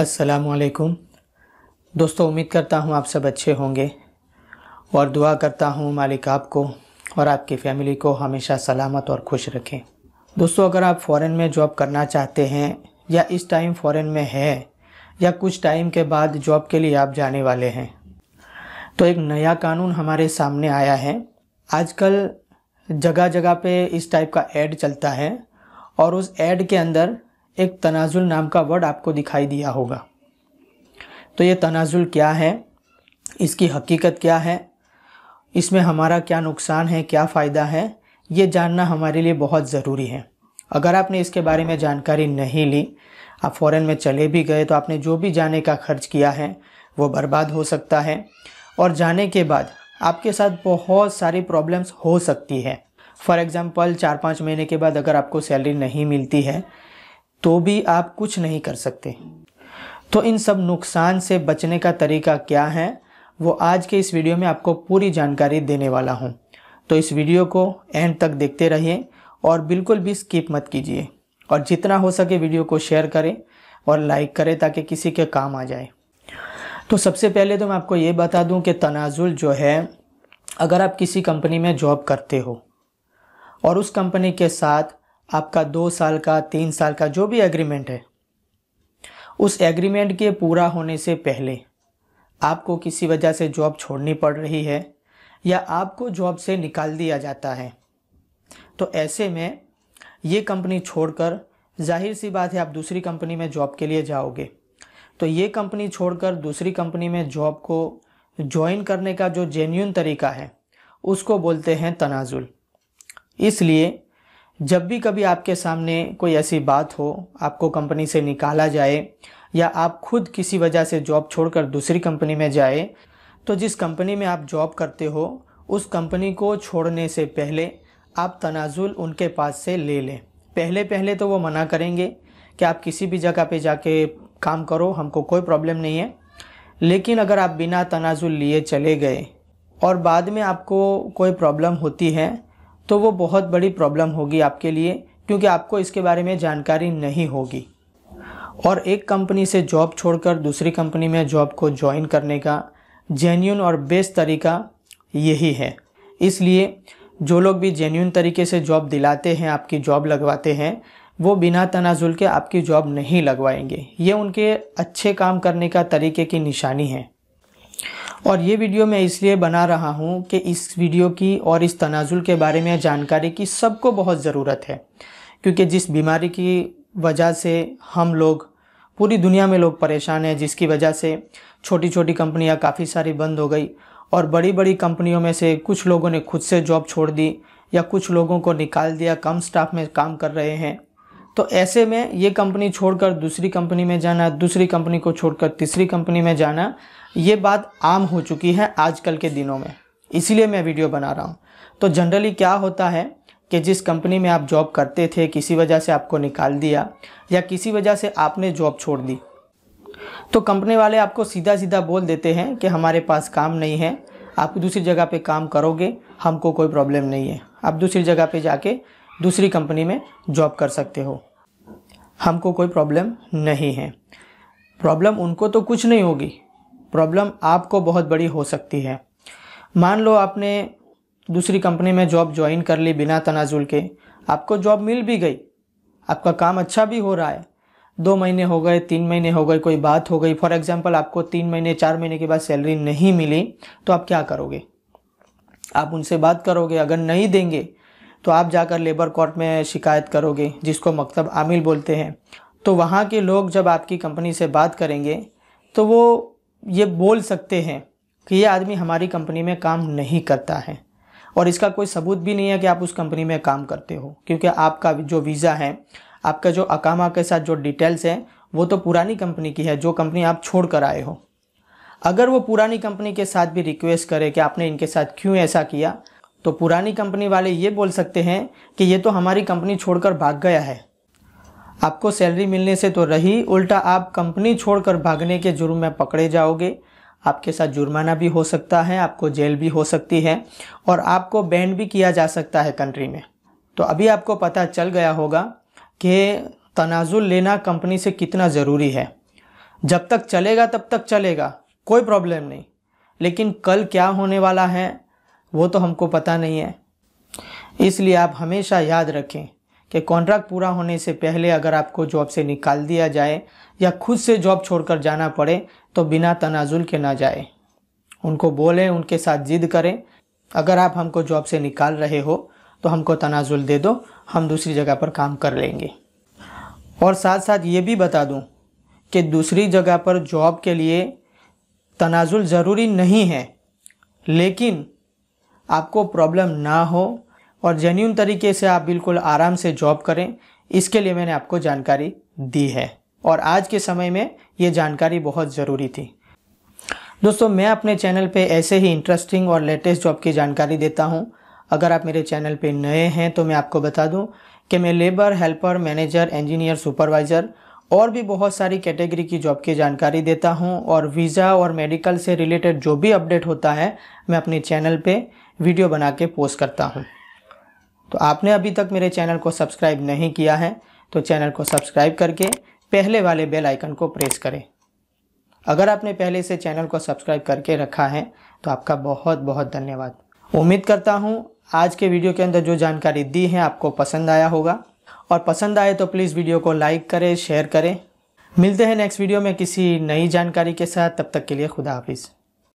अस्सलाम दोस्तों उम्मीद करता हूँ आप सब अच्छे होंगे और दुआ करता हूँ मालिक आपको और आपकी फ़ैमिली को हमेशा सलामत और खुश रखें दोस्तों अगर आप फ़ॉरेन में जॉब करना चाहते हैं या इस टाइम फ़ॉरेन में है या कुछ टाइम के बाद जॉब के लिए आप जाने वाले हैं तो एक नया कानून हमारे सामने आया है आजकल जगह जगह पे इस टाइप का एड चलता है और उस एड के अंदर एक तनाजुल नाम का वर्ड आपको दिखाई दिया होगा तो ये तनाजुल क्या है इसकी हकीकत क्या है इसमें हमारा क्या नुकसान है क्या फ़ायदा है ये जानना हमारे लिए बहुत ज़रूरी है अगर आपने इसके बारे में जानकारी नहीं ली आप फ़ौरन में चले भी गए तो आपने जो भी जाने का खर्च किया है वो बर्बाद हो सकता है और जाने के बाद आपके साथ बहुत सारी प्रॉब्लम्स हो सकती है फॉर एग्ज़ाम्पल चार पाँच महीने के बाद अगर आपको सैलरी नहीं मिलती है तो भी आप कुछ नहीं कर सकते तो इन सब नुकसान से बचने का तरीका क्या है वो आज के इस वीडियो में आपको पूरी जानकारी देने वाला हूँ तो इस वीडियो को एंड तक देखते रहिए और बिल्कुल भी स्किप मत कीजिए और जितना हो सके वीडियो को शेयर करें और लाइक करें ताकि किसी के काम आ जाए तो सबसे पहले तो मैं आपको ये बता दूं कि तनाजुल जो है अगर आप किसी कंपनी में जॉब करते हो और उस कंपनी के साथ आपका दो साल का तीन साल का जो भी एग्रीमेंट है उस एग्रीमेंट के पूरा होने से पहले आपको किसी वजह से जॉब छोड़नी पड़ रही है या आपको जॉब से निकाल दिया जाता है तो ऐसे में ये कंपनी छोड़कर जाहिर सी बात है आप दूसरी कंपनी में जॉब के लिए जाओगे तो ये कंपनी छोड़कर दूसरी कंपनी में जॉब को ज्वाइन करने का जो जेन्यून तरीका है उसको बोलते हैं तनाजुल इसलिए जब भी कभी आपके सामने कोई ऐसी बात हो आपको कंपनी से निकाला जाए या आप खुद किसी वजह से जॉब छोड़कर दूसरी कंपनी में जाए तो जिस कंपनी में आप जॉब करते हो उस कंपनी को छोड़ने से पहले आप तनाजुल उनके पास से ले लें पहले पहले तो वो मना करेंगे कि आप किसी भी जगह पे जाके काम करो हमको कोई प्रॉब्लम नहीं है लेकिन अगर आप बिना तनाजुल लिए चले गए और बाद में आपको कोई प्रॉब्लम होती है तो वो बहुत बड़ी प्रॉब्लम होगी आपके लिए क्योंकि आपको इसके बारे में जानकारी नहीं होगी और एक कंपनी से जॉब छोड़कर दूसरी कंपनी में जॉब को ज्वाइन करने का जेन्यून और बेस्ट तरीका यही है इसलिए जो लोग भी जेन्यून तरीके से जॉब दिलाते हैं आपकी जॉब लगवाते हैं वो बिना तनाजुल के आपकी जॉब नहीं लगवाएंगे ये उनके अच्छे काम करने का तरीके की निशानी है और ये वीडियो मैं इसलिए बना रहा हूँ कि इस वीडियो की और इस तनाजुल के बारे में जानकारी की सबको बहुत ज़रूरत है क्योंकि जिस बीमारी की वजह से हम लोग पूरी दुनिया में लोग परेशान हैं जिसकी वजह से छोटी छोटी कंपनियाँ काफ़ी सारी बंद हो गई और बड़ी बड़ी कंपनियों में से कुछ लोगों ने खुद से जॉब छोड़ दी या कुछ लोगों को निकाल दिया कम स्टाफ में काम कर रहे हैं तो ऐसे में ये कंपनी छोड़कर दूसरी कंपनी में जाना दूसरी कंपनी को छोड़कर तीसरी कंपनी में जाना ये बात आम हो चुकी है आजकल के दिनों में इसीलिए मैं वीडियो बना रहा हूँ तो जनरली क्या होता है कि जिस कंपनी में आप जॉब करते थे किसी वजह से आपको निकाल दिया या किसी वजह से आपने जॉब छोड़ दी तो कंपनी वाले आपको सीधा सीधा बोल देते हैं कि हमारे पास काम नहीं है आप दूसरी जगह पे काम करोगे हमको कोई प्रॉब्लम नहीं है आप दूसरी जगह पे जाके दूसरी कंपनी में जॉब कर सकते हो हमको कोई प्रॉब्लम नहीं है प्रॉब्लम उनको तो कुछ नहीं होगी प्रॉब्लम आपको बहुत बड़ी हो सकती है मान लो आपने दूसरी कंपनी में जॉब ज्वाइन कर ली बिना तनाजुल के आपको जॉब मिल भी गई आपका काम अच्छा भी हो रहा है दो महीने हो गए तीन महीने हो गए कोई बात हो गई फॉर एग्ज़ाम्पल आपको तीन महीने चार महीने के बाद सैलरी नहीं मिली तो आप क्या करोगे आप उनसे बात करोगे अगर नहीं देंगे तो आप जाकर लेबर कोर्ट में शिकायत करोगे जिसको मकतब आमिल बोलते हैं तो वहाँ के लोग जब आपकी कंपनी से बात करेंगे तो वो ये बोल सकते हैं कि ये आदमी हमारी कंपनी में काम नहीं करता है और इसका कोई सबूत भी नहीं है कि आप उस कंपनी में काम करते हो क्योंकि आपका जो वीज़ा है आपका जो अकामा के साथ जो डिटेल्स हैं वो तो पुरानी कंपनी की है जो कंपनी आप छोड़ कर आए हो अगर वो पुरानी कंपनी के साथ भी रिक्वेस्ट करे कि आपने इनके साथ क्यों ऐसा किया तो पुरानी कंपनी वाले ये बोल सकते हैं कि ये तो हमारी कंपनी छोड़कर भाग गया है आपको सैलरी मिलने से तो रही उल्टा आप कंपनी छोड़कर भागने के जुर्म में पकड़े जाओगे आपके साथ जुर्माना भी हो सकता है आपको जेल भी हो सकती है और आपको बैन भी किया जा सकता है कंट्री में तो अभी आपको पता चल गया होगा कि तनाजुल लेना कंपनी से कितना ज़रूरी है जब तक चलेगा तब तक चलेगा कोई प्रॉब्लम नहीं लेकिन कल क्या होने वाला है वो तो हमको पता नहीं है इसलिए आप हमेशा याद रखें कि कॉन्ट्रैक्ट पूरा होने से पहले अगर आपको जॉब से निकाल दिया जाए या खुद से जॉब छोड़कर जाना पड़े तो बिना तनाजुल के ना जाए उनको बोलें उनके साथ जिद करें अगर आप हमको जॉब से निकाल रहे हो तो हमको तनाजुल दे दो हम दूसरी जगह पर काम कर लेंगे और साथ साथ ये भी बता दूँ कि दूसरी जगह पर जॉब के लिए तनाजुल ज़रूरी नहीं है लेकिन आपको प्रॉब्लम ना हो और जेन्यून तरीके से आप बिल्कुल आराम से जॉब करें इसके लिए मैंने आपको जानकारी दी है और आज के समय में ये जानकारी बहुत ज़रूरी थी दोस्तों मैं अपने चैनल पे ऐसे ही इंटरेस्टिंग और लेटेस्ट जॉब की जानकारी देता हूँ अगर आप मेरे चैनल पे नए हैं तो मैं आपको बता दूँ कि मैं labour helper manager engineer supervisor और भी बहुत सारी कैटेगरी की जॉब की जानकारी देता हूँ और वीज़ा और मेडिकल से रिलेटेड जो भी अपडेट होता है मैं अपने चैनल पर वीडियो बना के पोस्ट करता हूँ तो आपने अभी तक मेरे चैनल को सब्सक्राइब नहीं किया है तो चैनल को सब्सक्राइब करके पहले वाले बेल आइकन को प्रेस करें अगर आपने पहले से चैनल को सब्सक्राइब करके रखा है तो आपका बहुत बहुत धन्यवाद उम्मीद करता हूँ आज के वीडियो के अंदर जो जानकारी दी है आपको पसंद आया होगा और पसंद आए तो प्लीज़ वीडियो को लाइक करें शेयर करें मिलते हैं नेक्स्ट वीडियो में किसी नई जानकारी के साथ तब तक के लिए खुदा हाफिज़